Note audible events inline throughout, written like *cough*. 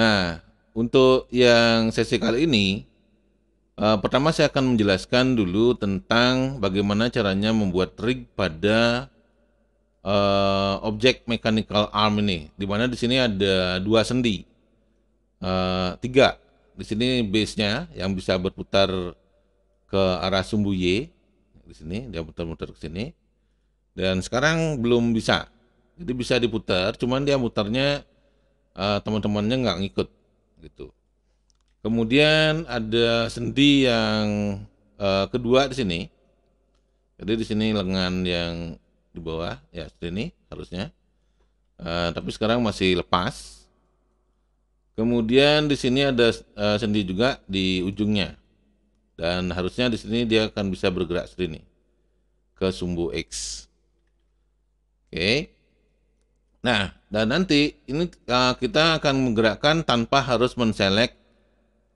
Nah, untuk yang sesi kali ini, uh, pertama saya akan menjelaskan dulu tentang bagaimana caranya membuat rig pada uh, objek mechanical arm ini. di mana di sini ada dua sendi, uh, tiga. Di sini base-nya yang bisa berputar ke arah sumbu Y. Di sini dia putar-putar ke sini. Dan sekarang belum bisa. Jadi bisa diputar, cuman dia mutarnya uh, teman-temannya nggak ngikut gitu. Kemudian ada sendi yang uh, kedua di sini. Jadi di sini lengan yang di bawah ya ini harusnya. Uh, tapi sekarang masih lepas. Kemudian di sini ada uh, sendi juga di ujungnya. Dan harusnya di sini dia akan bisa bergerak sini ke sumbu X. Oke. Okay. Nah, dan nanti ini uh, kita akan menggerakkan tanpa harus menselect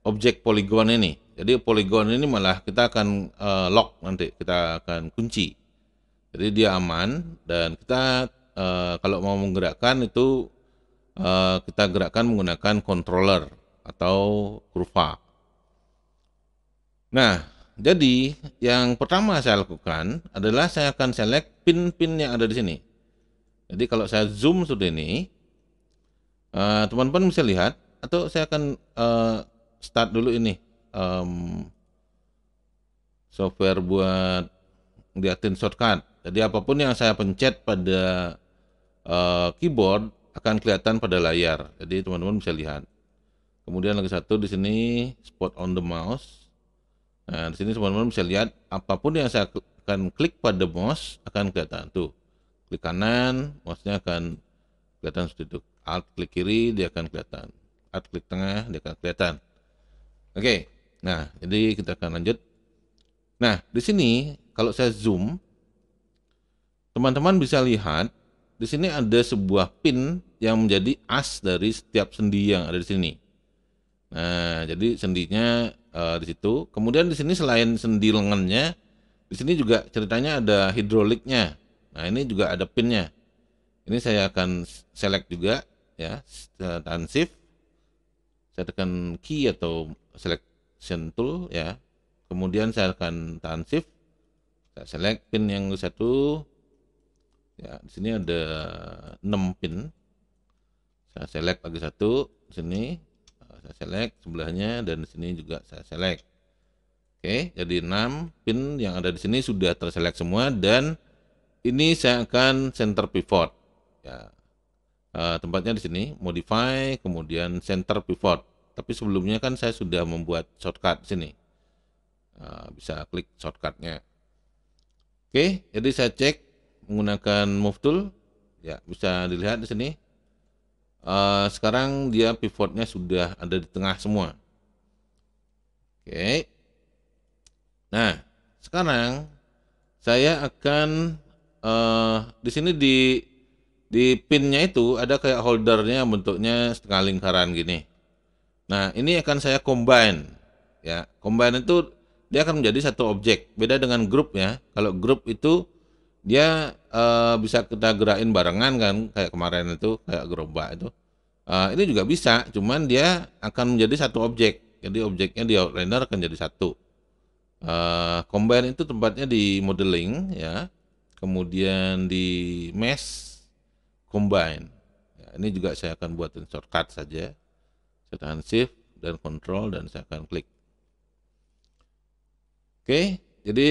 objek poligon ini. Jadi poligon ini malah kita akan uh, lock nanti, kita akan kunci. Jadi dia aman dan kita uh, kalau mau menggerakkan itu uh, kita gerakkan menggunakan controller atau kurva. Nah, jadi yang pertama saya lakukan adalah saya akan select pin-pin yang ada di sini. Jadi kalau saya zoom sudah ini, eh, teman-teman uh, bisa lihat atau saya akan uh, start dulu ini um, software buat liatin shortcut. Jadi apapun yang saya pencet pada uh, keyboard akan kelihatan pada layar. Jadi teman-teman bisa lihat. Kemudian lagi satu di sini spot on the mouse. Nah, di sini teman-teman bisa lihat apapun yang saya akan klik pada mouse akan kelihatan tuh klik kanan, mouse-nya akan kelihatan seperti itu. Alt klik kiri, dia akan kelihatan. Alt klik tengah, dia akan kelihatan. Oke, okay. nah jadi kita akan lanjut. Nah, di sini kalau saya zoom, teman-teman bisa lihat di sini ada sebuah pin yang menjadi as dari setiap sendi yang ada di sini. Nah, jadi sendinya uh, di situ. Kemudian di sini selain sendi lengannya, di sini juga ceritanya ada hidroliknya. Nah ini juga ada pinnya. Ini saya akan select juga ya, dan shift. Saya tekan key atau selection tool ya. Kemudian saya akan tahan shift. Saya select pin yang satu. Ya, di sini ada 6 pin. Saya select lagi satu di sini. Saya select sebelahnya dan di sini juga saya select. Oke, jadi 6 pin yang ada di sini sudah terselect semua dan ini saya akan center pivot ya uh, tempatnya di sini modify kemudian center pivot tapi sebelumnya kan saya sudah membuat shortcut di sini uh, bisa klik shortcutnya oke jadi saya cek menggunakan move tool ya bisa dilihat di sini uh, sekarang dia pivotnya sudah ada di tengah semua oke nah sekarang saya akan uh, di sini di di pinnya itu ada kayak holdernya bentuknya setengah lingkaran gini. Nah, ini akan saya combine ya. Combine itu dia akan menjadi satu objek. Beda dengan grup ya. Kalau grup itu dia uh, bisa kita gerakin barengan kan kayak kemarin itu kayak gerobak itu. Uh, ini juga bisa, cuman dia akan menjadi satu objek. Jadi objeknya di Outliner akan jadi satu. Uh, combine itu tempatnya di modeling ya kemudian di mesh combine ya, ini juga saya akan buatin shortcut saja saya tahan shift dan control dan saya akan klik oke jadi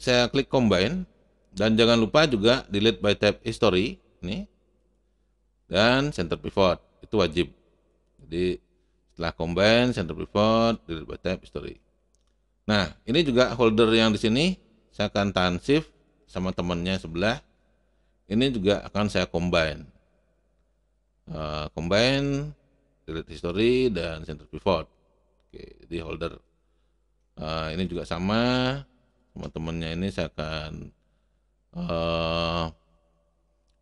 saya klik combine dan jangan lupa juga delete by tab history ini dan center pivot itu wajib jadi setelah combine center pivot delete by tab history nah ini juga holder yang di sini saya akan tahan shift sama temannya sebelah ini juga akan saya combine uh, combine delete history dan center pivot oke jadi holder uh, ini juga sama teman-temannya ini saya akan uh,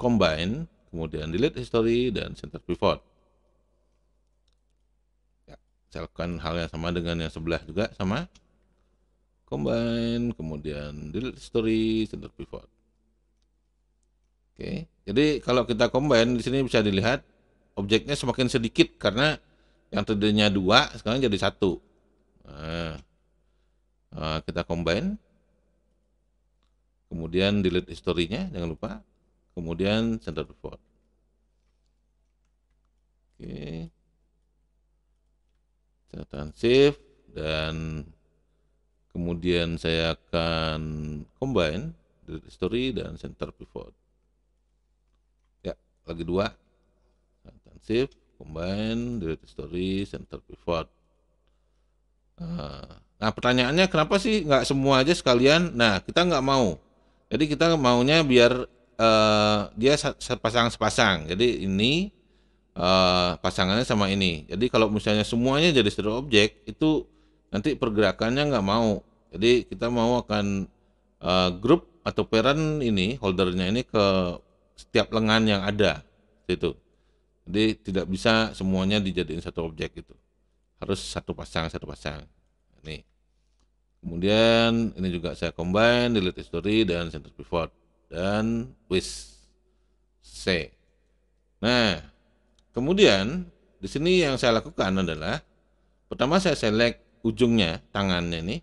combine kemudian delete history dan center pivot ya, saya lakukan hal yang sama dengan yang sebelah juga sama combine, kemudian delete Story, center pivot. Oke, jadi kalau kita combine di sini bisa dilihat objeknya semakin sedikit karena yang tadinya dua sekarang jadi satu. Nah, nah kita combine, kemudian delete historinya, jangan lupa, kemudian center pivot. Oke, catatan Save dan kemudian saya akan combine history dan center pivot ya lagi dua dan shift combine delete history center pivot ah, nah pertanyaannya kenapa sih nggak semua aja sekalian nah kita nggak mau jadi kita maunya biar uh, dia sepasang sepasang jadi ini uh, pasangannya sama ini jadi kalau misalnya semuanya jadi stereo objek itu nanti pergerakannya nggak mau jadi kita mau akan uh, grup atau peran ini holdernya ini ke setiap lengan yang ada itu. Jadi tidak bisa semuanya dijadiin satu objek itu. Harus satu pasang satu pasang. Nih. Kemudian ini juga saya combine delete history dan center pivot dan wish C. Nah, kemudian di sini yang saya lakukan adalah pertama saya select ujungnya tangannya ini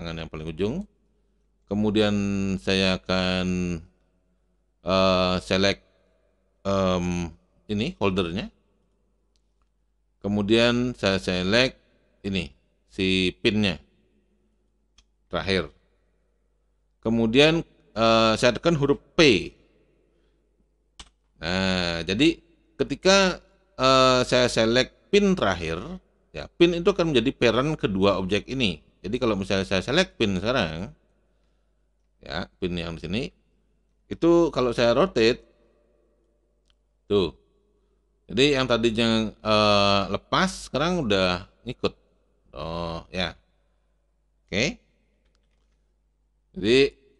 Tangan yang paling ujung. Kemudian saya akan uh, select um, ini holdernya. Kemudian saya select ini si pinnya terakhir. Kemudian uh, saya tekan huruf P. Nah, jadi ketika uh, saya select pin terakhir, ya pin itu akan menjadi parent kedua objek ini. Jadi kalau misalnya saya select pin sekarang, ya pin yang di sini, itu kalau saya rotate, tuh. Jadi yang tadinya uh, lepas sekarang udah ngikut. Oh ya, oke. Okay. Jadi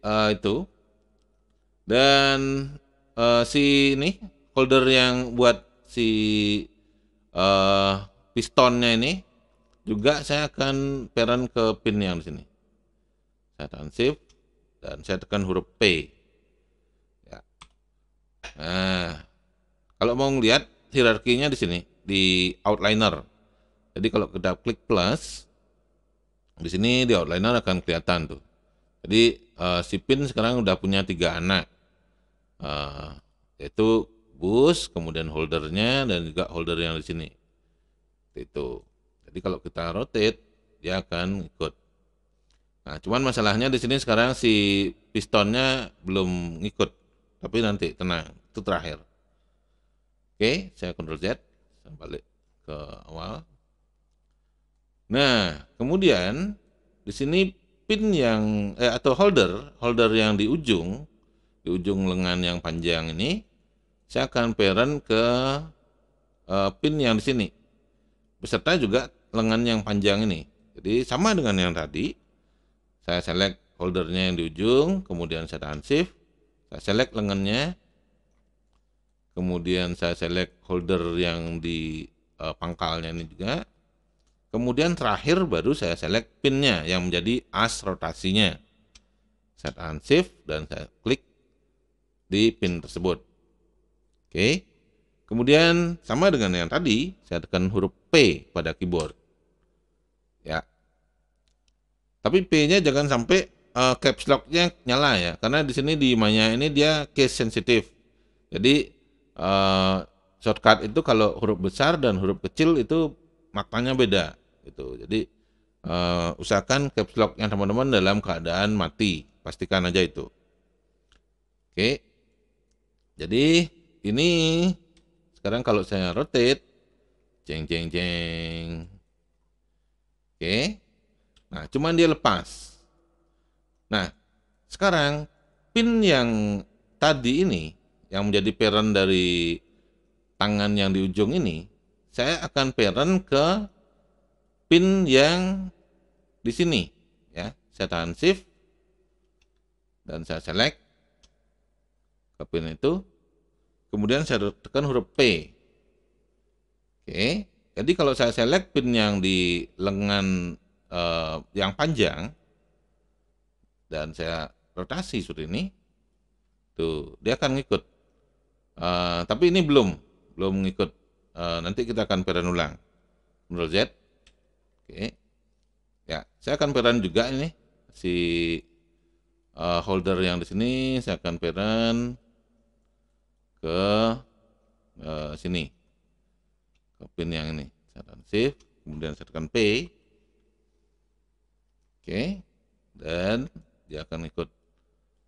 uh, itu dan uh, si ini holder yang buat si uh, pistonnya ini juga saya akan peran ke pin yang di sini. Saya tekan shift dan saya tekan huruf P. Ya. Nah, kalau mau lihat hierarkinya di sini di outliner. Jadi kalau kita klik plus di sini di outliner akan kelihatan tuh. Jadi uh, si pin sekarang udah punya tiga anak. Uh, yaitu bus, kemudian holdernya dan juga holder yang di sini. Itu. Jadi kalau kita rotate, dia akan ikut. Nah, cuman masalahnya di sini sekarang si pistonnya belum ngikut. Tapi nanti tenang, itu terakhir. Oke, saya kontrol Z, saya balik ke awal. Nah, kemudian di sini pin yang eh, atau holder, holder yang di ujung, di ujung lengan yang panjang ini, saya akan parent ke uh, pin yang di sini. Beserta juga lengan yang panjang ini. Jadi sama dengan yang tadi, saya select holdernya yang di ujung, kemudian saya tahan shift, saya select lengannya, kemudian saya select holder yang di e, pangkalnya ini juga, kemudian terakhir baru saya select pinnya yang menjadi as rotasinya. Saya tahan shift dan saya klik di pin tersebut. Oke. Kemudian sama dengan yang tadi, saya tekan huruf P pada keyboard ya tapi p-nya jangan sampai uh, caps lock-nya nyala ya karena di sini di Maya ini dia case sensitive. jadi uh, shortcut itu kalau huruf besar dan huruf kecil itu maknanya beda gitu jadi uh, usahakan caps lock yang teman-teman dalam keadaan mati pastikan aja itu oke jadi ini sekarang kalau saya rotate jeng jeng jeng Oke. Nah, cuman dia lepas. Nah, sekarang pin yang tadi ini yang menjadi peran dari tangan yang di ujung ini, saya akan peran ke pin yang di sini ya. Saya tahan shift dan saya select ke pin itu. Kemudian saya tekan huruf P. Oke. Okay. Jadi kalau saya select pin yang di lengan uh, yang panjang dan saya rotasi seperti ini, tuh dia akan ngikut. Uh, tapi ini belum, belum ngikut. Uh, nanti kita akan peran ulang. Ctrl Z. Oke. Ya, saya akan peran juga ini si uh, holder yang di sini saya akan peran ke uh, sini pin yang ini. Saya shift, kemudian saya tekan pay. Oke. Dan dia akan ikut.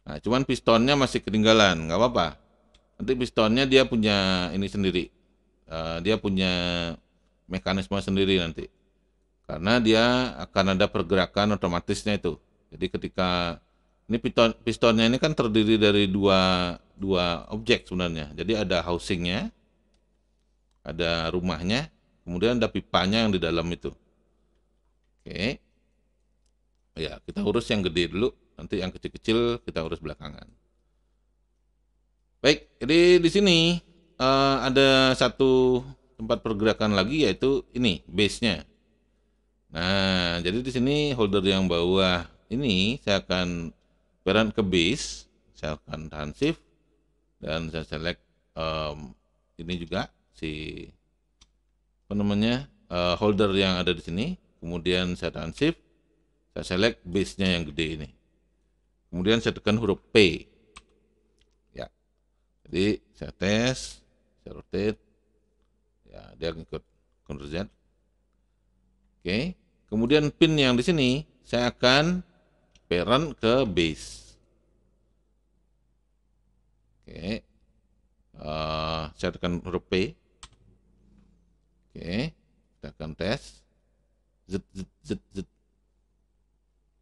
Nah, cuman pistonnya masih ketinggalan, nggak apa-apa. Nanti pistonnya dia punya ini sendiri. Uh, dia punya mekanisme sendiri nanti. Karena dia akan ada pergerakan otomatisnya itu. Jadi ketika ini piston, pistonnya ini kan terdiri dari dua dua objek sebenarnya. Jadi ada housingnya, ada rumahnya, kemudian ada pipanya yang di dalam itu. Oke. Ya, kita urus yang gede dulu, nanti yang kecil-kecil kita urus belakangan. Baik, jadi di sini uh, ada satu tempat pergerakan lagi yaitu ini base-nya. Nah, jadi di sini holder yang bawah ini saya akan peran ke base, saya akan tahan shift dan saya select um, ini juga si apa namanya uh, holder yang ada di sini kemudian saya tekan shift saya select base nya yang gede ini kemudian saya tekan huruf P ya jadi saya tes saya rotate ya dia ikut Ctrl Z oke kemudian pin yang di sini saya akan parent ke base oke uh, saya tekan huruf P Oke, kita akan tes. Zet, zet, zet, zet.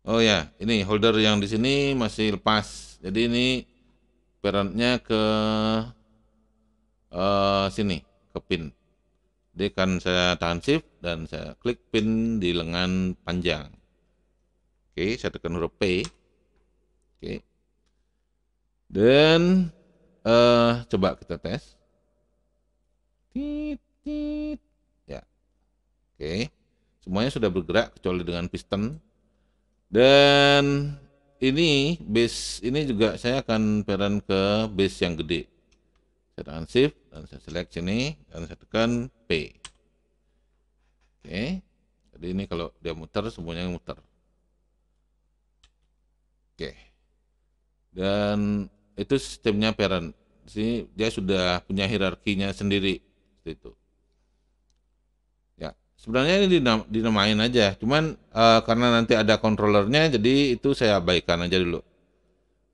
Oh ya, ini holder yang di sini masih lepas. Jadi ini perannya ke uh, sini, ke pin. Jadi kan saya tahan shift dan saya klik pin di lengan panjang. Oke, saya tekan huruf P. Oke. Dan uh, coba kita tes. Tit, tit. Oke. Semuanya sudah bergerak kecuali dengan piston. Dan ini base ini juga saya akan peran ke base yang gede. Saya tekan shift dan saya select sini dan saya tekan P. Oke. Jadi ini kalau dia muter semuanya muter. Oke. Dan itu sistemnya peran. Di sini dia sudah punya hierarkinya sendiri. Itu. Sebenarnya ini dinamain aja, cuman uh, karena nanti ada kontrolernya, jadi itu saya abaikan aja dulu.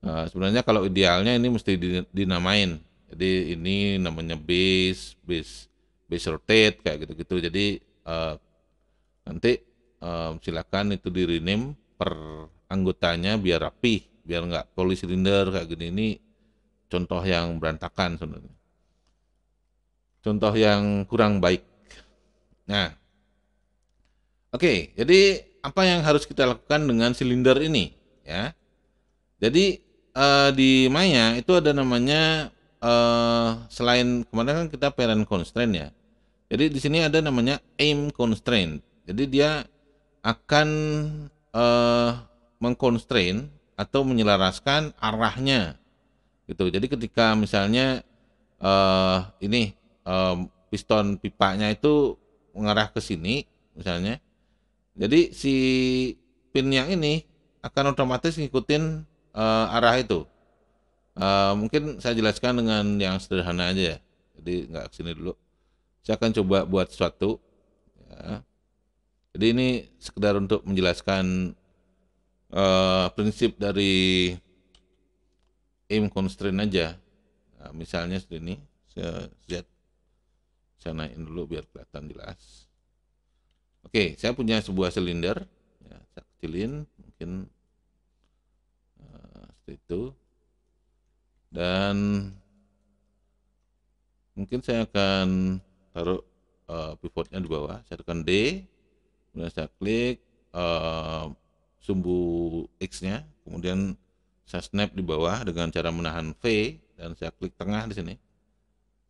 Uh, sebenarnya kalau idealnya ini mesti dinamain. Jadi ini namanya base, base, base rotate kayak gitu-gitu. Jadi uh, nanti uh, silakan itu di rename per anggotanya biar rapi, biar nggak polisi kayak gini. Ini contoh yang berantakan sebenarnya. Contoh yang kurang baik. Nah, Oke, jadi apa yang harus kita lakukan dengan silinder ini ya? Jadi uh, di Maya itu ada namanya uh, selain kemarin kan kita parent constraint ya. Jadi di sini ada namanya aim constraint. Jadi dia akan uh, mengconstrain atau menyelaraskan arahnya gitu. Jadi ketika misalnya uh, ini uh, piston pipanya itu mengarah ke sini misalnya jadi si pin yang ini akan otomatis ngikutin uh, arah itu. Uh, mungkin saya jelaskan dengan yang sederhana aja ya. Jadi nggak kesini dulu. Saya akan coba buat sesuatu. Ya. Jadi ini sekedar untuk menjelaskan uh, prinsip dari aim constraint aja. Nah, misalnya seperti ini. Saya Z. Saya naikin dulu biar kelihatan jelas. Oke, saya punya sebuah silinder, ya, saya kecilin mungkin uh, seperti itu, dan mungkin saya akan taruh uh, pivotnya di bawah, saya tekan D, kemudian saya klik uh, sumbu X-nya, kemudian saya snap di bawah dengan cara menahan V dan saya klik tengah di sini.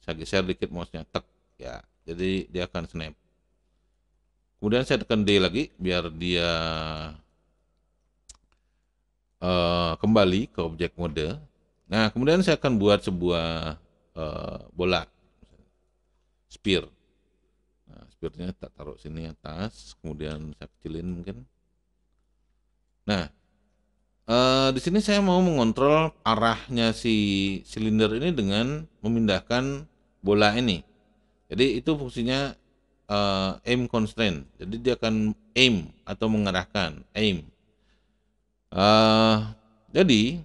Saya geser dikit mouse-nya tek ya. Jadi dia akan snap. Kemudian saya tekan D lagi biar dia uh, kembali ke objek mode. Nah, kemudian saya akan buat sebuah uh, bola spear. Nah, spearnya tak taruh sini atas, kemudian saya kecilin mungkin. Nah, uh, di sini saya mau mengontrol arahnya si silinder ini dengan memindahkan bola ini. Jadi itu fungsinya uh, aim constraint. Jadi dia akan aim atau mengarahkan aim. Uh, jadi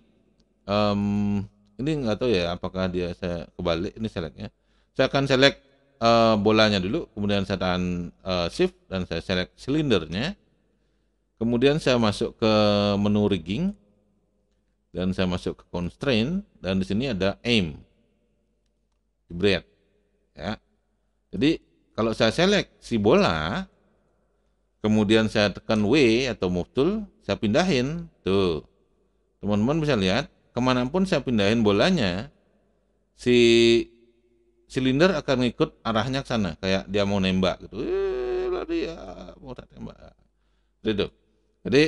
um, ini nggak tahu ya apakah dia saya kebalik ini seleknya. Saya akan selek uh, eh, bolanya dulu, kemudian saya tahan uh, shift dan saya selek silindernya. Kemudian saya masuk ke menu rigging dan saya masuk ke constraint dan di sini ada aim. Bread. Ya. Jadi kalau saya si bola, kemudian saya tekan W atau move tool, saya pindahin. Tuh, teman-teman bisa lihat, kemanapun saya pindahin bolanya, si silinder akan ngikut arahnya ke sana. Kayak dia mau nembak gitu. Eh, lari ya, mau nembak. Gitu. Jadi,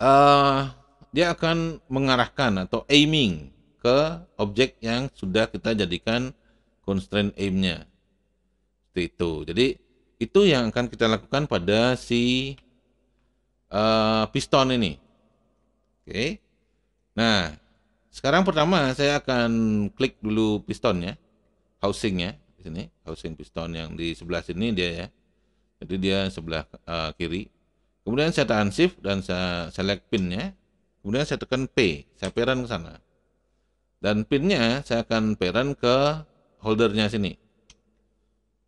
uh, dia akan mengarahkan atau aiming ke objek yang sudah kita jadikan constraint aim-nya. Seperti itu. Jadi itu yang akan kita lakukan pada si uh, piston ini. Oke. Okay. Nah, sekarang pertama saya akan klik dulu pistonnya, housingnya di sini, housing piston yang di sebelah sini dia ya. Jadi dia sebelah uh, kiri. Kemudian saya tahan shift dan saya select pinnya. Kemudian saya tekan P, saya peran ke sana. Dan pinnya saya akan peran ke holdernya sini.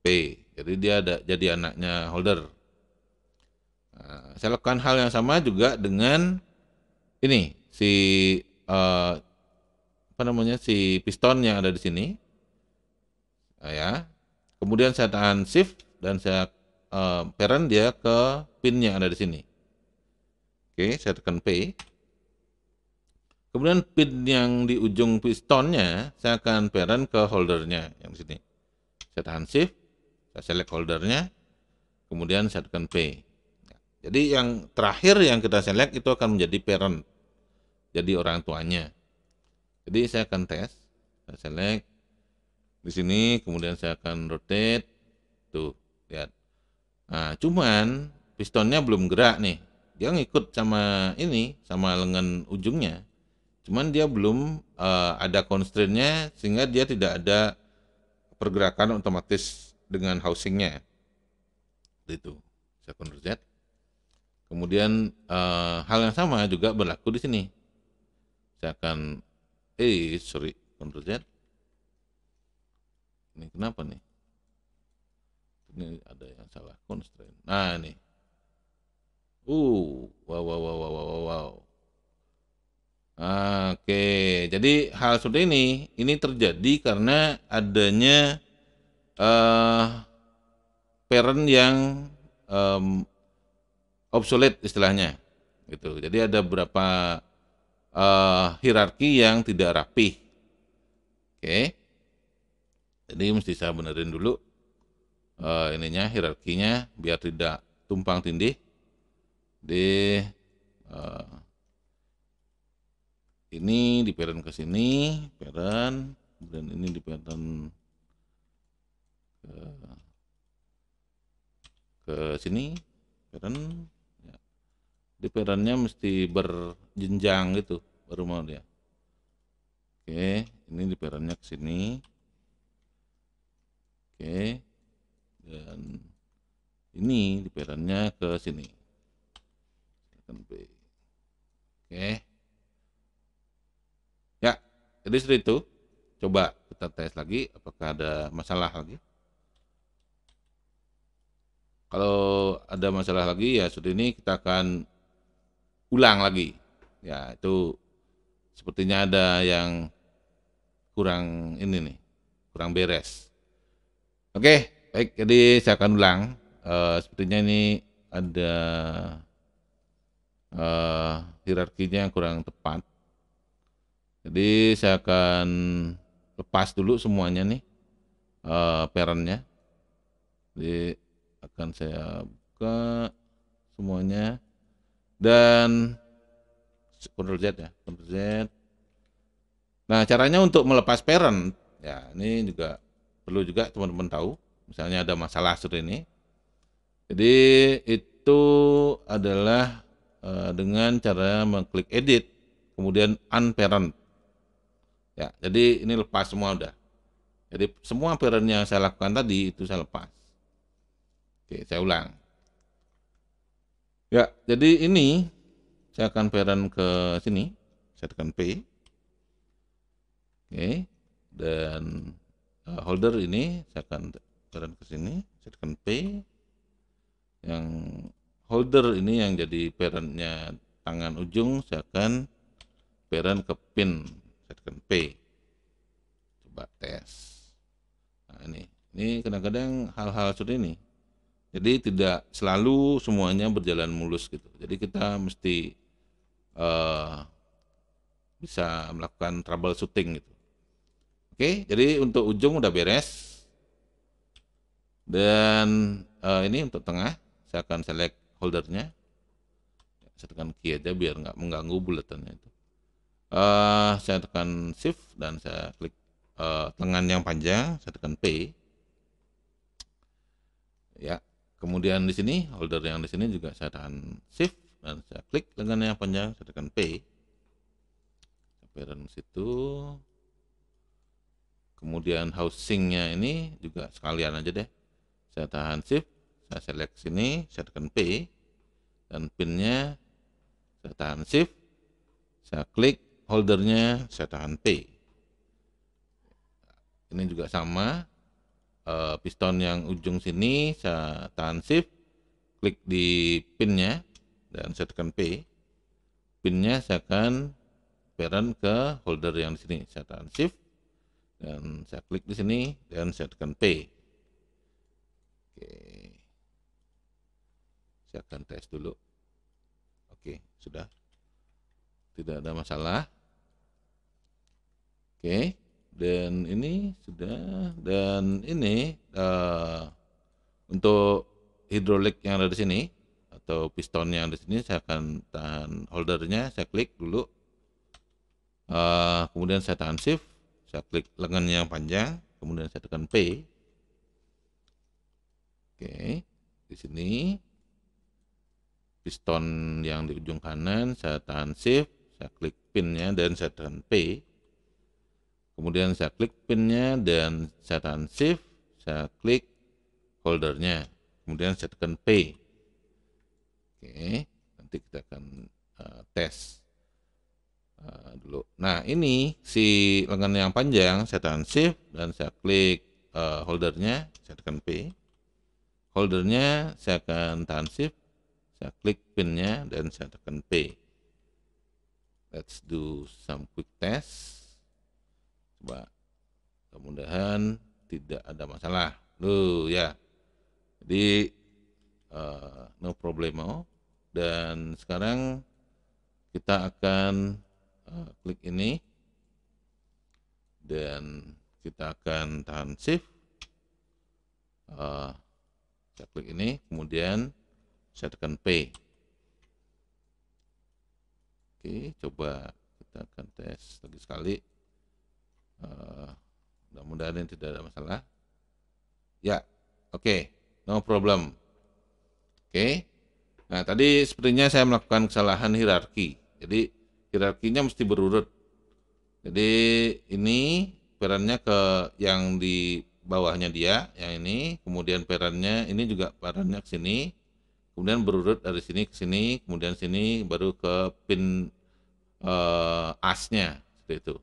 P. Jadi dia ada jadi anaknya holder. Nah, saya lakukan hal yang sama juga dengan ini si uh, apa namanya si piston yang ada di sini. Nah, ya. Kemudian saya tahan shift dan saya uh, parent dia ke pin yang ada di sini. Oke, saya tekan P. Kemudian pin yang di ujung pistonnya saya akan parent ke holdernya yang di sini. Saya tahan shift saya select foldernya, kemudian saya tekan P. Ya. Jadi yang terakhir yang kita select itu akan menjadi parent, jadi orang tuanya. Jadi saya akan tes, saya select di sini, kemudian saya akan rotate, tuh lihat. Nah, cuman pistonnya belum gerak nih, dia ngikut sama ini, sama lengan ujungnya. Cuman dia belum uh, ada constraint-nya sehingga dia tidak ada pergerakan otomatis dengan housingnya itu saya Z kemudian uh, hal yang sama juga berlaku di sini saya akan eh sorry control Z ini kenapa nih ini ada yang salah constraint nah ini uh wow wow wow wow wow, wow. Oke, jadi hal seperti ini ini terjadi karena adanya uh, parent yang um, obsolete istilahnya gitu. Jadi ada beberapa uh, eh, hierarki yang tidak rapi Oke. Okay. Jadi mesti saya benerin dulu uh, ininya hierarkinya biar tidak tumpang tindih di uh, ini di parent ke sini, parent, dan ini di parent ke, sini parent ya. di parentnya mesti berjenjang gitu baru mau dia oke ini di parentnya ke sini oke dan ini di parentnya ke sini oke ya jadi seperti itu coba kita tes lagi apakah ada masalah lagi kalau ada masalah lagi ya seperti ini kita akan ulang lagi. Ya itu sepertinya ada yang kurang ini nih, kurang beres. Oke, baik jadi saya akan ulang. Uh, sepertinya ini ada uh, hierarkinya yang kurang tepat. Jadi saya akan lepas dulu semuanya nih uh, eh, parentnya. Jadi akan saya buka semuanya dan Ctrl Z ya Ctrl Z nah caranya untuk melepas parent ya ini juga perlu juga teman-teman tahu misalnya ada masalah seperti ini jadi itu adalah eh, dengan cara mengklik edit kemudian unparent ya jadi ini lepas semua udah jadi semua parent yang saya lakukan tadi itu saya lepas Oke, saya ulang. Ya, jadi ini saya akan peran ke sini. Saya tekan P. Oke, dan eh, holder ini saya akan peran ke sini. Saya tekan P. Yang holder ini yang jadi parentnya tangan ujung saya akan parent ke pin saya tekan P coba tes nah ini ini kadang-kadang hal-hal seperti ini jadi tidak selalu semuanya berjalan mulus gitu. Jadi kita mesti uh, bisa melakukan trouble shooting gitu. Oke, jadi untuk ujung udah beres. Dan uh, ini untuk tengah, saya akan select holdernya. Saya tekan key aja biar nggak mengganggu bulatannya itu. Uh, saya tekan shift dan saya klik uh, lengan yang panjang, saya tekan P. Ya, Kemudian di sini holder yang di sini juga saya tahan shift dan saya klik lengan yang panjang, saya tekan P. Sampai situ. Kemudian housingnya ini juga sekalian aja deh. Saya tahan shift, saya select sini, saya tekan P dan pinnya saya tahan shift, saya klik holdernya, saya tahan P. Ini juga sama, Eh, piston yang ujung sini saya tahan shift klik di pinnya dan saya tekan P pinnya saya akan parent ke holder yang di sini saya tahan shift dan saya klik di sini dan saya tekan P oke saya akan tes dulu oke sudah tidak ada masalah oke dan ini sudah dan ini uh, untuk hidrolik yang ada di sini atau piston yang ada di sini saya akan tahan holdernya saya klik dulu uh, kemudian saya tahan shift saya klik lengan yang panjang kemudian saya tekan P oke di sini piston yang di ujung kanan saya tahan shift saya klik pinnya dan saya tekan P kemudian saya klik pinnya dan saya tahan shift saya klik foldernya kemudian saya tekan P oke nanti kita akan uh, tes uh, dulu nah ini si lengan yang panjang saya tahan shift dan saya klik uh, holdernya saya tekan P holdernya saya akan tahan shift saya klik pinnya dan saya tekan P let's do some quick test Coba. Mudah-mudahan tidak ada masalah. Loh ya. Jadi uh, no problemo dan sekarang kita akan uh, klik ini dan kita akan tahan shift uh, eh, saya klik ini kemudian saya tekan P oke coba kita akan tes lagi sekali Eh, mudah-mudahan tidak ada masalah. Ya, oke, okay. no problem. Oke. Okay. Nah, tadi sepertinya saya melakukan kesalahan hierarki. Jadi hierarkinya mesti berurut. Jadi ini perannya ke yang di bawahnya dia, yang ini, kemudian perannya ini juga perannya ke sini. Kemudian berurut dari sini ke sini, kemudian sini baru ke pin uh, asnya seperti itu.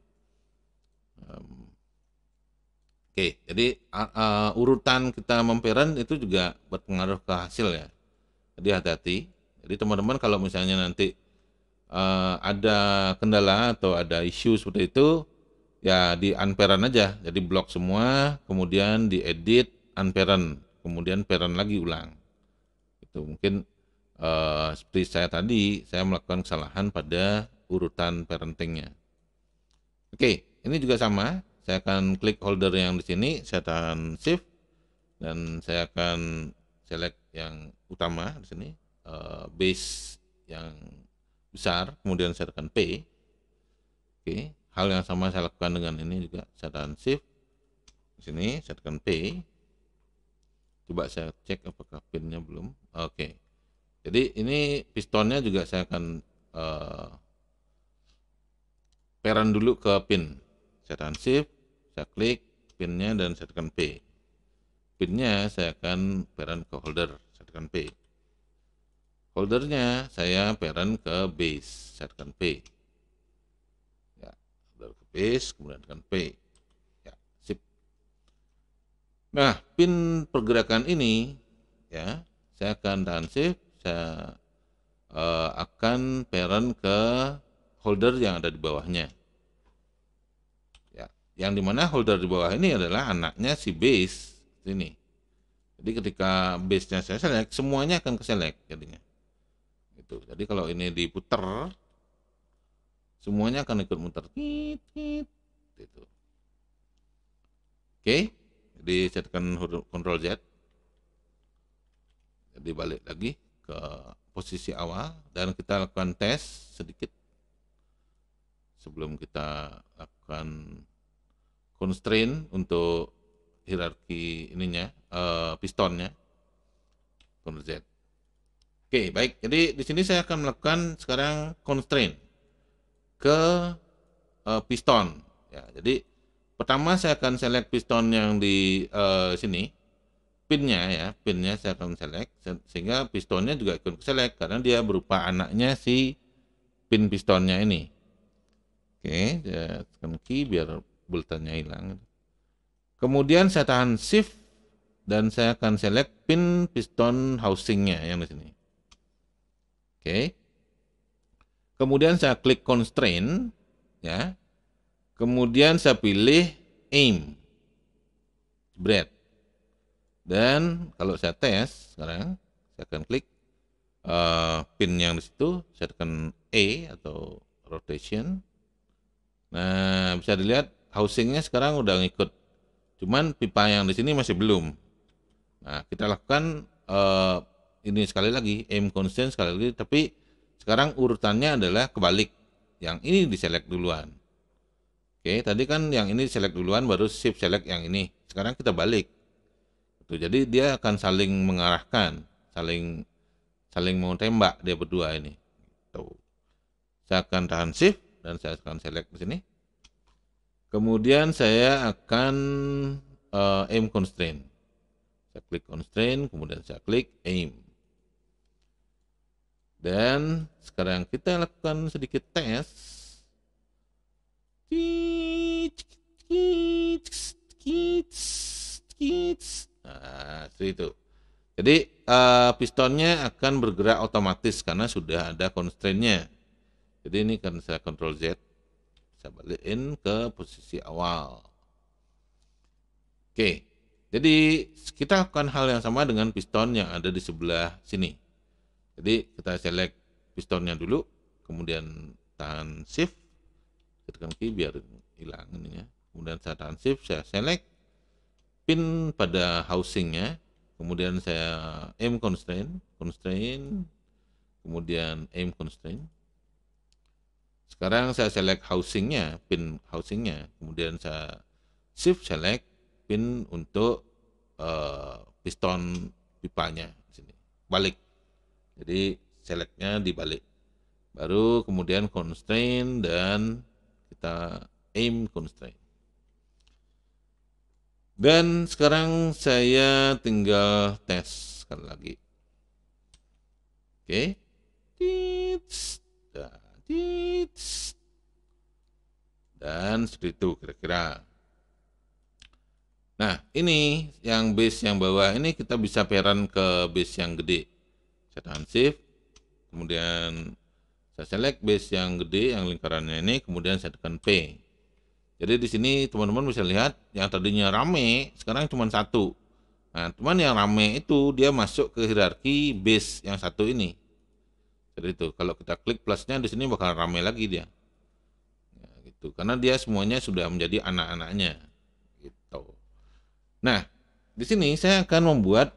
Oke, okay, jadi uh, urutan kita memperan itu juga berpengaruh ke hasil ya. Jadi hati-hati. Jadi teman-teman kalau misalnya nanti uh, ada kendala atau ada isu seperti itu, ya di unparent aja. Jadi blok semua, kemudian diedit unparent, kemudian peran lagi ulang. Itu mungkin uh, seperti saya tadi, saya melakukan kesalahan pada urutan parentingnya. Oke. Okay ini juga sama. Saya akan klik holder yang di sini, saya tahan shift dan saya akan select yang utama di sini, eh, base yang besar, kemudian saya tekan P. Oke, okay. hal yang sama saya lakukan dengan ini juga. Saya tahan shift di sini, saya tekan P. Coba saya cek apakah pinnya belum. Oke. Okay. Jadi ini pistonnya juga saya akan uh, peran dulu ke pin saya akan shift saya klik pinnya dan saya tekan P pinnya saya akan parent ke holder saya tekan P holdernya saya parent ke base saya tekan P ya, holder ke base kemudian tekan P ya, sip nah pin pergerakan ini ya saya akan tahan shift saya uh, akan parent ke holder yang ada di bawahnya yang dimana holder di bawah ini adalah anaknya si base ini, jadi ketika base nya saya select semuanya akan ke select jadinya itu jadi kalau ini diputer semuanya akan ikut muter itu oke jadi setkan control Z jadi balik lagi ke posisi awal dan kita lakukan tes sedikit sebelum kita lakukan constraint untuk hierarki ininya uh, pistonnya control Z. Oke, baik. Jadi di sini saya akan melakukan sekarang constraint ke uh, piston. Ya, jadi pertama saya akan select piston yang di uh, sini pinnya ya, pinnya saya akan select sehingga pistonnya juga ikut select karena dia berupa anaknya si pin pistonnya ini. Oke, saya tekan key biar bulletinnya hilang kemudian saya tahan shift dan saya akan select pin piston housingnya yang di sini oke kemudian saya klik constraint ya kemudian saya pilih aim bread dan kalau saya tes sekarang saya akan klik uh, pin yang di situ saya tekan A atau rotation nah bisa dilihat housingnya sekarang udah ngikut. Cuman pipa yang di sini masih belum. Nah, kita lakukan uh, ini sekali lagi aim constant sekali lagi tapi sekarang urutannya adalah kebalik. Yang ini diselect duluan. Oke, tadi kan yang ini select duluan baru shift select yang ini. Sekarang kita balik. Itu jadi dia akan saling mengarahkan, saling saling mau tembak dia berdua ini. Tuh. Gitu. Saya akan tahan shift dan saya akan select di sini Kemudian saya akan uh, aim constraint. Saya klik constraint, kemudian saya klik aim. Dan sekarang kita lakukan sedikit tes. Nah, itu. Jadi uh, pistonnya akan bergerak otomatis karena sudah ada constraint-nya. Jadi ini kan saya control Z saya balikin ke posisi awal oke jadi kita akan hal yang sama dengan piston yang ada di sebelah sini jadi kita select pistonnya dulu kemudian tahan shift tekan key biar hilang ini ya kemudian saya tahan shift saya select pin pada housingnya kemudian saya aim constraint constraint kemudian aim constraint sekarang saya select housingnya, pin housingnya, kemudian saya shift select pin untuk uh, piston pipanya sini balik. Jadi selectnya dibalik. Baru kemudian constraint dan kita aim constraint. Dan sekarang saya tinggal tes sekali lagi. Oke. Okay dan seperti itu kira-kira. Nah, ini yang base yang bawah ini kita bisa peran ke base yang gede. Saya tahan shift, kemudian saya select base yang gede yang lingkarannya ini, kemudian saya tekan P. Jadi di sini teman-teman bisa lihat yang tadinya rame sekarang cuma satu. Nah, teman yang rame itu dia masuk ke hierarki base yang satu ini. Seperti itu. Kalau kita klik plusnya di sini bakal ramai lagi dia. Ya, gitu. Karena dia semuanya sudah menjadi anak-anaknya. Gitu. Nah, di sini saya akan membuat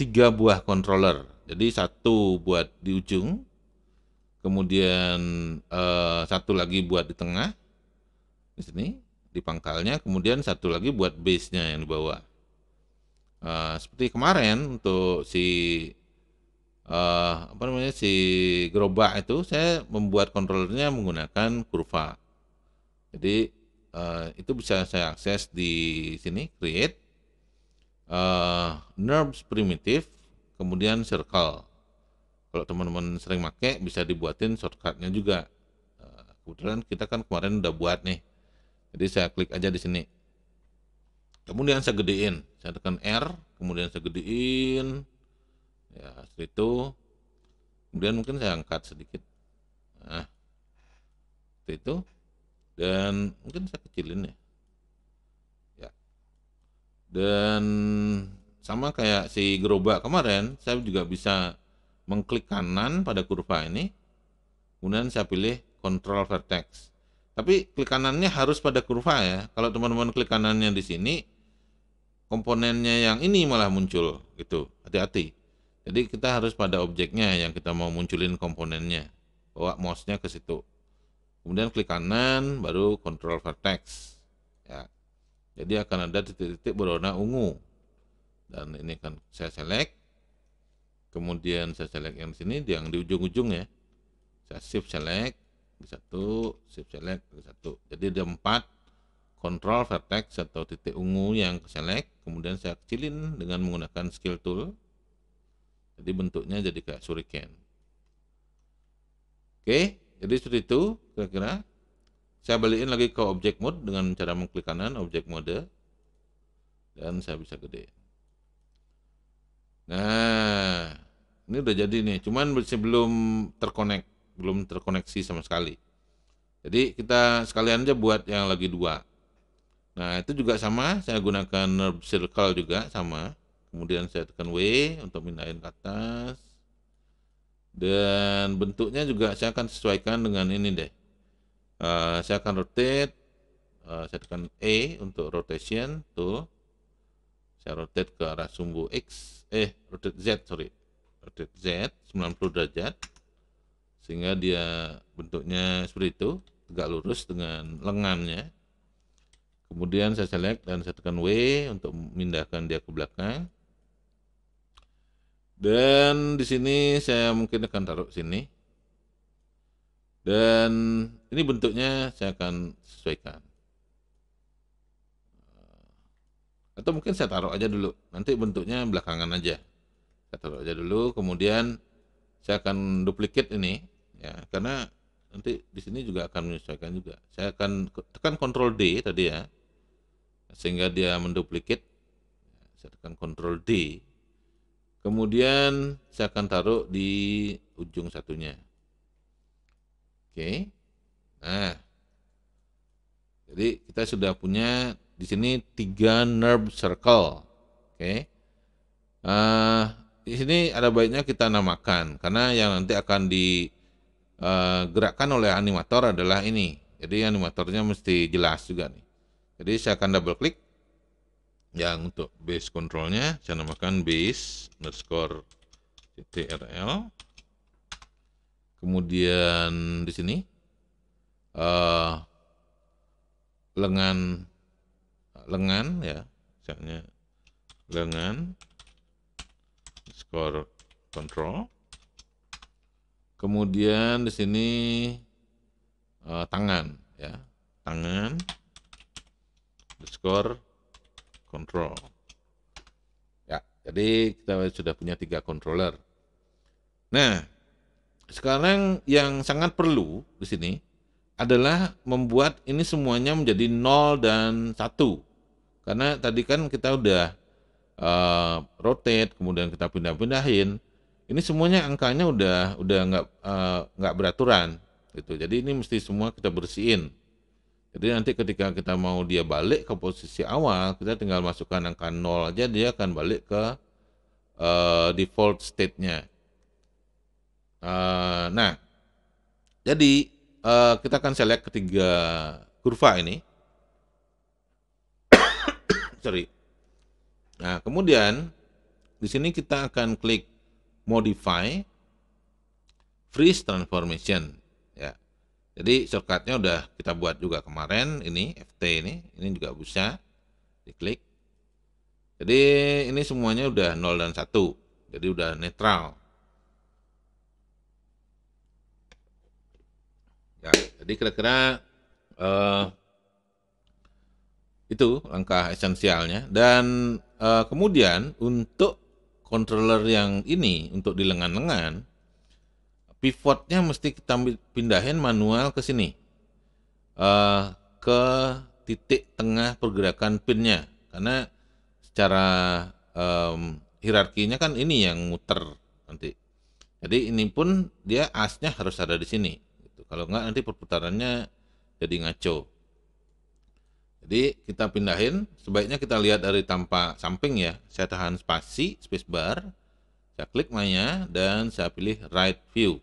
tiga buah controller. Jadi satu buat di ujung, kemudian eh, satu lagi buat di tengah, di sini di pangkalnya, kemudian satu lagi buat base-nya yang di bawah. Uh, seperti kemarin untuk si uh, apa namanya si gerobak itu saya membuat kontrolernya menggunakan kurva. Jadi uh, itu bisa saya akses di sini create uh, nerves primitive kemudian circle. Kalau teman-teman sering pakai bisa dibuatin shortcutnya juga. kebetulan kita kan kemarin udah buat nih. Jadi saya klik aja di sini kemudian saya gedein saya tekan R kemudian saya gedein ya setelah itu kemudian mungkin saya angkat sedikit nah seperti itu dan mungkin saya kecilin ya ya dan sama kayak si gerobak kemarin saya juga bisa mengklik kanan pada kurva ini kemudian saya pilih control vertex tapi klik kanannya harus pada kurva ya kalau teman-teman klik kanannya di sini komponennya yang ini malah muncul gitu hati-hati jadi kita harus pada objeknya yang kita mau munculin komponennya. Bawa mouse-nya ke situ. Kemudian klik kanan, baru control vertex. Ya. Jadi akan ada titik-titik berwarna ungu. Dan ini akan saya select. Kemudian saya select yang sini, yang di ujung-ujung ya. Saya shift select, di satu, shift select, di satu. Jadi ada empat control vertex atau titik ungu yang select. Kemudian saya kecilin dengan menggunakan skill tool jadi bentuknya jadi kayak suriken. Oke, jadi seperti itu kira-kira. Saya balikin lagi ke object mode dengan cara mengklik kanan object mode dan saya bisa gede. Nah, ini udah jadi nih. Cuman belum terkonek, belum terkoneksi sama sekali. Jadi kita sekalian aja buat yang lagi dua. Nah, itu juga sama, saya gunakan circle juga sama kemudian saya tekan W untuk pindahin ke atas dan bentuknya juga saya akan sesuaikan dengan ini deh uh, saya akan rotate uh, saya tekan E untuk rotation tuh saya rotate ke arah sumbu X eh rotate Z sorry rotate Z 90 derajat sehingga dia bentuknya seperti itu tegak lurus dengan lengannya kemudian saya select dan saya tekan W untuk memindahkan dia ke belakang dan di sini saya mungkin akan taruh sini. Dan ini bentuknya saya akan sesuaikan. Atau mungkin saya taruh aja dulu. Nanti bentuknya belakangan aja. Saya taruh aja dulu, kemudian saya akan duplikat ini ya, karena nanti di sini juga akan menyesuaikan juga. Saya akan tekan Ctrl D tadi ya. Sehingga dia menduplikat. Saya tekan Ctrl D Kemudian saya akan taruh di ujung satunya. Oke. Nah. Jadi kita sudah punya di sini tiga nerve circle. Oke. Okay. Uh, di sini ada baiknya kita namakan karena yang nanti akan digerakkan eh, oleh animator adalah ini. Jadi animatornya mesti jelas juga nih. Jadi saya akan double klik yang untuk base controlnya saya namakan base underscore ctrl kemudian di sini uh, lengan lengan ya misalnya lengan underscore control kemudian di sini uh, tangan ya tangan underscore control. Ya, jadi kita sudah punya tiga controller. Nah, sekarang yang sangat perlu di sini adalah membuat ini semuanya menjadi nol dan satu. Karena tadi kan kita udah uh, rotate, kemudian kita pindah-pindahin. Ini semuanya angkanya udah udah nggak eh, nggak beraturan gitu. Jadi ini mesti semua kita bersihin jadi nanti ketika kita mau dia balik ke posisi awal, kita tinggal masukkan angka 0 aja, dia akan balik ke uh, default state-nya. Uh, nah, jadi uh, kita akan select ketiga kurva ini. *coughs* Sorry. Nah, kemudian di sini kita akan klik modify freeze transformation. Jadi shortcutnya udah kita buat juga kemarin ini FT ini, ini juga bisa diklik. Jadi ini semuanya udah 0 dan 1. Jadi udah netral. Ya, jadi kira-kira uh, itu langkah esensialnya dan uh, kemudian untuk controller yang ini untuk di lengan-lengan pivotnya mesti kita pindahin manual ke sini uh, ke titik tengah pergerakan pinnya karena secara um, hierarkinya kan ini yang muter nanti jadi ini pun dia asnya harus ada di sini gitu. kalau enggak nanti perputarannya jadi ngaco jadi kita pindahin, sebaiknya kita lihat dari tampak samping ya. Saya tahan spasi, spacebar, saya klik mainnya, dan saya pilih right view.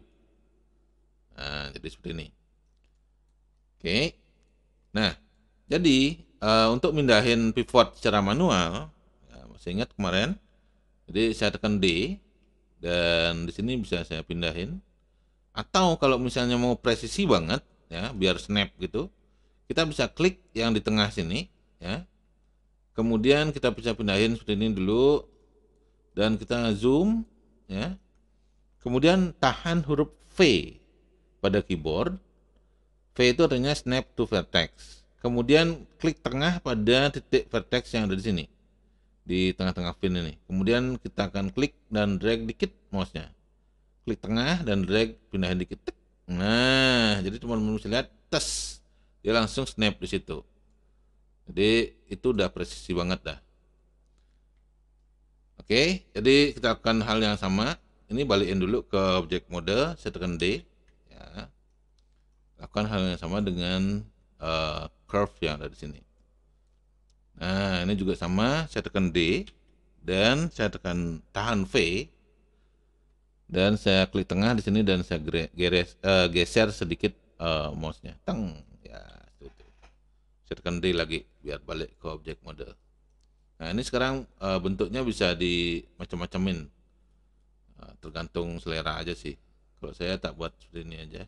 Nah, jadi seperti ini. Oke. Nah, jadi uh, untuk mindahin pivot secara manual, ya, masih ingat kemarin, jadi saya tekan D dan di sini bisa saya pindahin. Atau kalau misalnya mau presisi banget, ya biar snap gitu, kita bisa klik yang di tengah sini, ya. Kemudian kita bisa pindahin seperti ini dulu dan kita zoom, ya. Kemudian tahan huruf V pada keyboard. V itu artinya snap to vertex. Kemudian klik tengah pada titik vertex yang ada di sini. Di tengah-tengah pin ini. Kemudian kita akan klik dan drag dikit mouse-nya. Klik tengah dan drag pindahin dikit. Nah, jadi teman-teman bisa lihat tes dia langsung snap di situ. Jadi itu udah presisi banget dah. Oke, jadi kita akan hal yang sama. Ini balikin dulu ke objek mode, saya tekan D lakukan hal yang sama dengan uh, curve yang ada di sini nah ini juga sama saya tekan D dan saya tekan tahan V dan saya klik tengah di sini dan saya geres, uh, geser sedikit uh, mouse-nya teng ya itu. saya tekan D lagi biar balik ke objek model nah ini sekarang uh, bentuknya bisa di macam-macamin tergantung selera aja sih. Kalau saya tak buat seperti ini aja.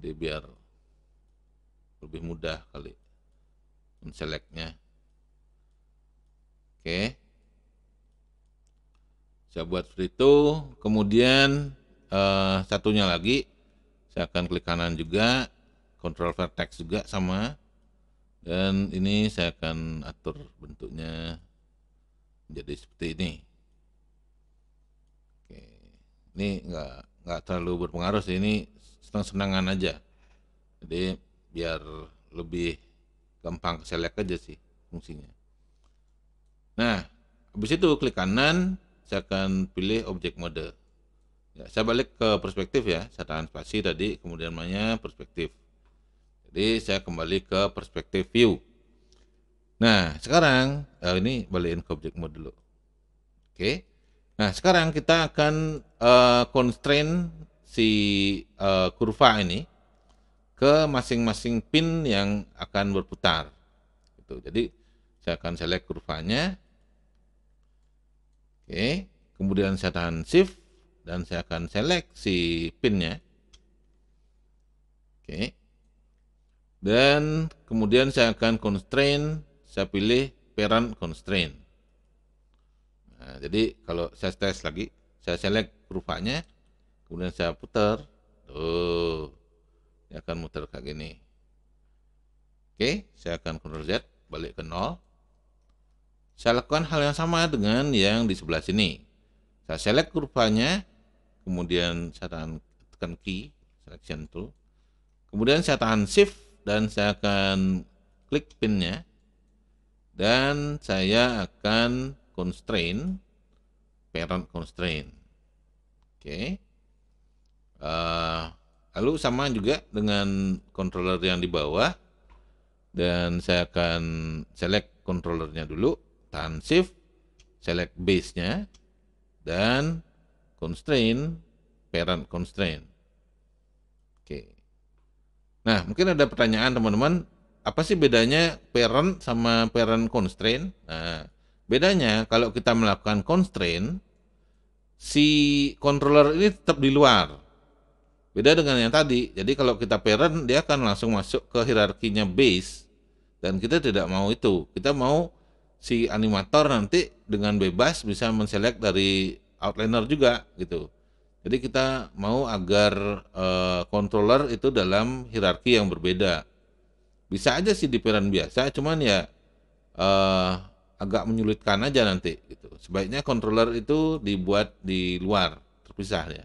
Jadi biar lebih mudah kali menseleknya. Oke. Saya buat seperti itu, kemudian uh, satunya lagi saya akan klik kanan juga, control vertex juga sama. Dan ini saya akan atur bentuknya menjadi seperti ini. Oke. Ini enggak nggak terlalu berpengaruh sih ini senang-senangan aja jadi biar lebih gampang select aja sih fungsinya nah habis itu klik kanan saya akan pilih objek mode ya, saya balik ke perspektif ya saya tahan spasi tadi kemudian namanya perspektif jadi saya kembali ke perspektif view nah sekarang eh, ini balikin ke objek mode dulu oke Nah, sekarang kita akan uh, eh, constrain si uh, kurva ini ke masing-masing pin yang akan berputar. Gitu. Jadi saya akan select kurvanya. Oke, kemudian saya tahan shift dan saya akan select si pinnya. Oke. Dan kemudian saya akan constrain. saya pilih parent constraint. Nah, jadi kalau saya tes lagi, saya select kurvanya, kemudian saya putar tuh ini akan muter kayak gini oke saya akan Ctrl Z balik ke nol saya lakukan hal yang sama dengan yang di sebelah sini saya select kurvanya kemudian saya tahan tekan key selection tool kemudian saya tahan shift dan saya akan klik pinnya dan saya akan constrain, parent constraint oke okay. Eh, lalu sama juga dengan controller yang di bawah dan saya akan select controllernya dulu tahan shift select base nya dan constraint parent constraint oke nah mungkin ada pertanyaan teman-teman apa sih bedanya parent sama parent constraint nah bedanya kalau kita melakukan constraint si controller ini tetap di luar Beda dengan yang tadi. Jadi kalau kita parent dia akan langsung masuk ke hierarkinya base dan kita tidak mau itu. Kita mau si animator nanti dengan bebas bisa menselect dari outliner juga gitu. Jadi kita mau agar uh, controller itu dalam hierarki yang berbeda. Bisa aja sih di peran biasa, cuman ya uh, agak menyulitkan aja nanti gitu. Sebaiknya controller itu dibuat di luar terpisah ya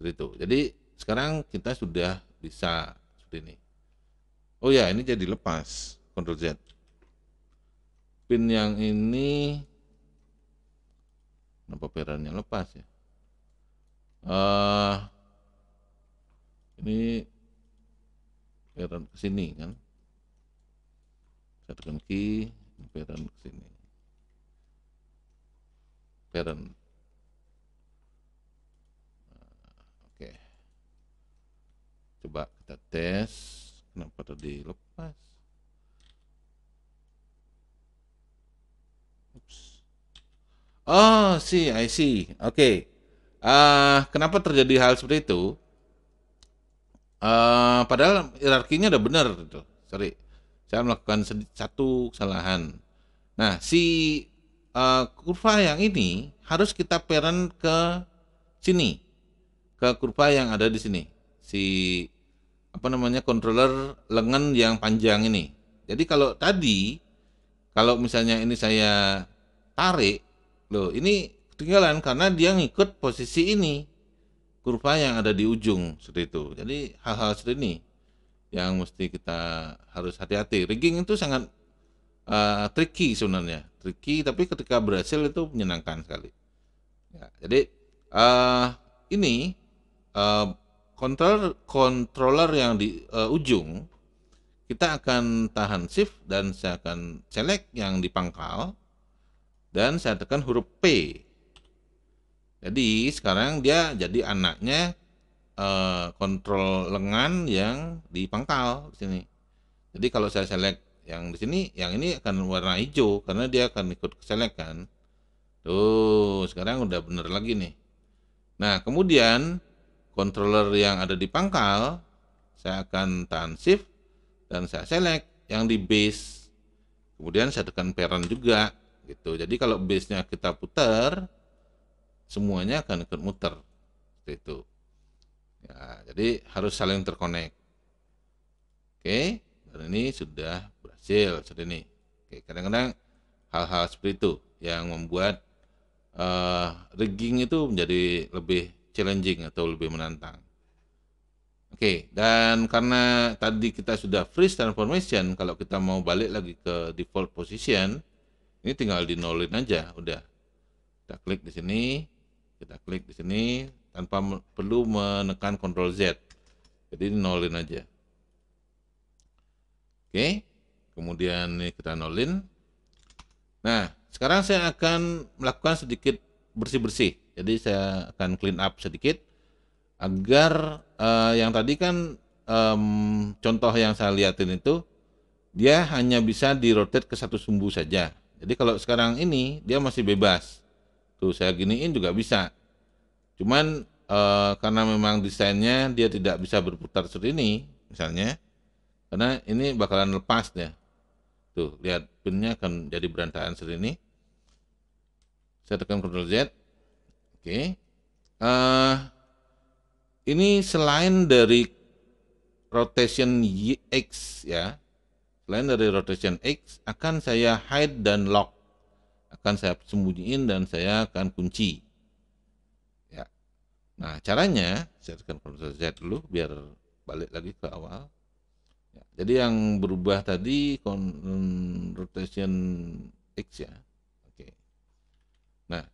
seperti itu jadi sekarang kita sudah bisa seperti ini oh ya ini jadi lepas Ctrl Z pin yang ini kenapa perannya lepas ya uh, ini peran ke sini kan saya tekan key peran ke sini Coba kita tes. Kenapa tadi lepas? Oops. Oh, see, I see. Oke. Okay. Uh, kenapa terjadi hal seperti itu? Uh, padahal hierarkinya udah benar itu. Sorry, saya melakukan satu kesalahan. Nah, si uh, kurva yang ini harus kita parent ke sini, ke kurva yang ada di sini si apa namanya controller lengan yang panjang ini. Jadi kalau tadi kalau misalnya ini saya tarik, loh ini ketinggalan karena dia ngikut posisi ini kurva yang ada di ujung seperti itu. Jadi hal-hal seperti ini yang mesti kita harus hati-hati. Rigging itu sangat uh, tricky sebenarnya, tricky tapi ketika berhasil itu menyenangkan sekali. Ya, jadi uh, ini uh, controller controller yang di uh, ujung kita akan tahan shift dan saya akan select yang di pangkal dan saya tekan huruf P jadi sekarang dia jadi anaknya uh, kontrol lengan yang di pangkal di sini jadi kalau saya select yang di sini yang ini akan warna hijau karena dia akan ikut select kan tuh sekarang udah bener lagi nih nah kemudian controller yang ada di pangkal, saya akan tahan shift dan saya select yang di base. Kemudian saya tekan parent juga gitu. Jadi kalau base-nya kita putar, semuanya akan ikut muter. Seperti itu. Ya, jadi harus saling terkonek. Oke, dan ini sudah berhasil seperti ini. Oke, kadang-kadang hal-hal seperti itu yang membuat uh, rigging itu menjadi lebih challenging atau lebih menantang. Oke, dan karena tadi kita sudah freeze transformation, kalau kita mau balik lagi ke default position, ini tinggal di nolin aja, udah. Kita klik di sini, kita klik di sini, tanpa perlu menekan Ctrl Z. Jadi nolin aja. Oke, kemudian ini kita nolin. Nah, sekarang saya akan melakukan sedikit bersih-bersih. Jadi saya akan clean up sedikit agar uh, yang tadi kan um, contoh yang saya liatin itu dia hanya bisa di rotate ke satu sumbu saja. Jadi kalau sekarang ini dia masih bebas. Tuh saya giniin juga bisa. Cuman uh, karena memang desainnya dia tidak bisa berputar seperti ini misalnya karena ini bakalan lepas ya tuh lihat pinnya akan jadi berantakan seperti ini saya tekan Ctrl Z Oke. Okay. Uh, eh, ini selain dari rotation X ya, selain dari rotation X akan saya hide dan lock. Akan saya sembunyiin dan saya akan kunci. Ya. Nah, caranya saya tekan Ctrl Z dulu biar balik lagi ke awal. Ya, jadi yang berubah tadi hmm, rotation X ya. Oke. Okay. Nah,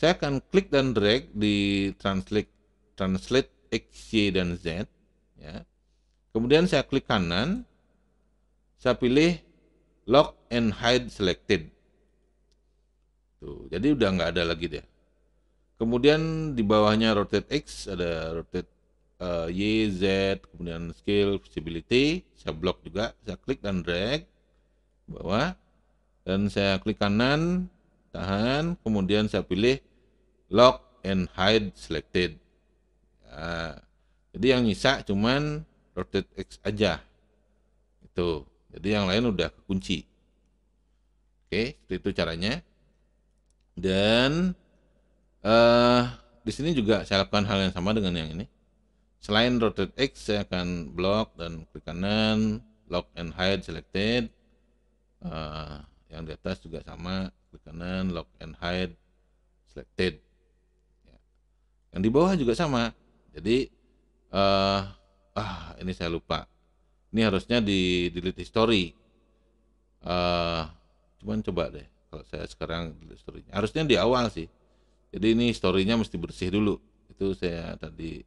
saya akan klik dan drag di translate translate X, Y dan Z ya. Kemudian saya klik kanan. Saya pilih lock and hide selected. Tuh, jadi udah nggak ada lagi deh. Kemudian di bawahnya rotate X ada rotate uh, Y, Z, kemudian scale, visibility, saya blok juga, saya klik dan drag bawah dan saya klik kanan, tahan, kemudian saya pilih lock and hide selected ya. jadi yang nyisa cuman rotate X aja itu jadi yang lain udah kekunci oke seperti itu caranya dan uh, di sini juga saya lakukan hal yang sama dengan yang ini selain rotate X saya akan block dan klik kanan lock and hide selected uh, yang di atas juga sama klik kanan lock and hide selected yang di bawah juga sama. Jadi uh, ah ini saya lupa. Ini harusnya di delete history. Uh, cuman coba deh kalau saya sekarang delete story -nya. Harusnya di awal sih. Jadi ini historinya mesti bersih dulu. Itu saya tadi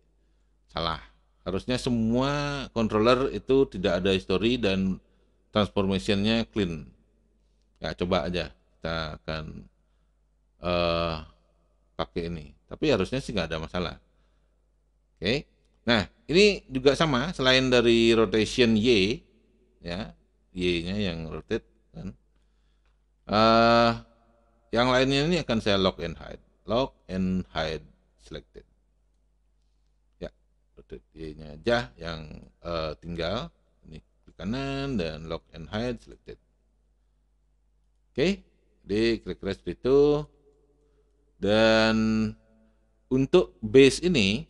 salah. Harusnya semua controller itu tidak ada history dan transformationnya clean. Ya coba aja kita akan uh, pakai ini. Tapi harusnya sih nggak ada masalah. Oke. Nah, ini juga sama selain dari rotation Y ya, Y-nya yang rotate kan. Uh, yang lainnya ini akan saya lock and hide. Lock and hide selected. Ya, rotate Y-nya aja yang uh, tinggal ini klik kanan dan lock and hide selected. Oke, okay. di klik rest itu dan untuk base ini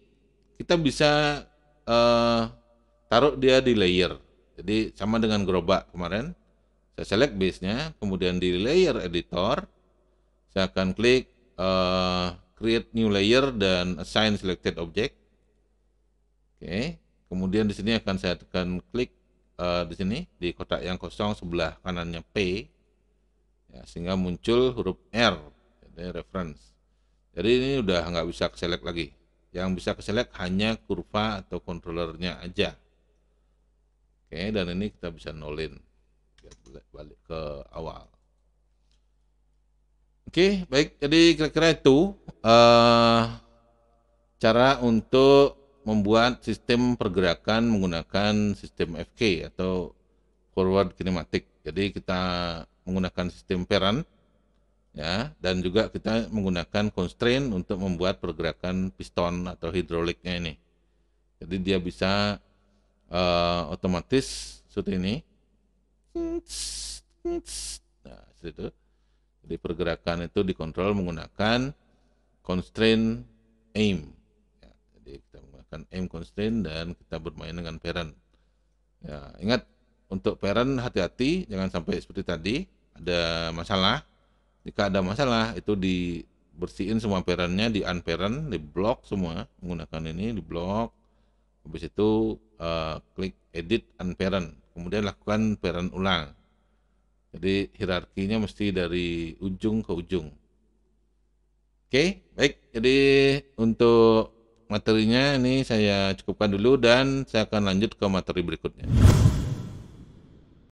kita bisa uh, taruh dia di layer. Jadi sama dengan gerobak kemarin. Saya select base-nya, kemudian di layer editor saya akan klik uh, create new layer dan assign selected object. Oke, okay. kemudian di sini akan saya tekan klik uh, di sini di kotak yang kosong sebelah kanannya P ya, sehingga muncul huruf R, jadi reference. Jadi ini udah nggak bisa keselek lagi. Yang bisa keselek hanya kurva atau kontrolernya aja. Oke, dan ini kita bisa nolin. Balik ke awal. Oke, baik. Jadi kira-kira itu uh, cara untuk membuat sistem pergerakan menggunakan sistem FK atau forward kinematic. Jadi kita menggunakan sistem peran ya dan juga kita menggunakan constraint untuk membuat pergerakan piston atau hidroliknya ini jadi dia bisa uh, otomatis seperti ini nah situ jadi pergerakan itu dikontrol menggunakan constraint aim ya, jadi kita menggunakan aim constraint dan kita bermain dengan parent ya ingat untuk parent hati-hati jangan sampai seperti tadi ada masalah jika ada masalah itu dibersihin semua perannya di unparent di block semua menggunakan ini di block habis itu uh, klik edit unparent kemudian lakukan parent ulang jadi hierarkinya mesti dari ujung ke ujung oke baik jadi untuk materinya ini saya cukupkan dulu dan saya akan lanjut ke materi berikutnya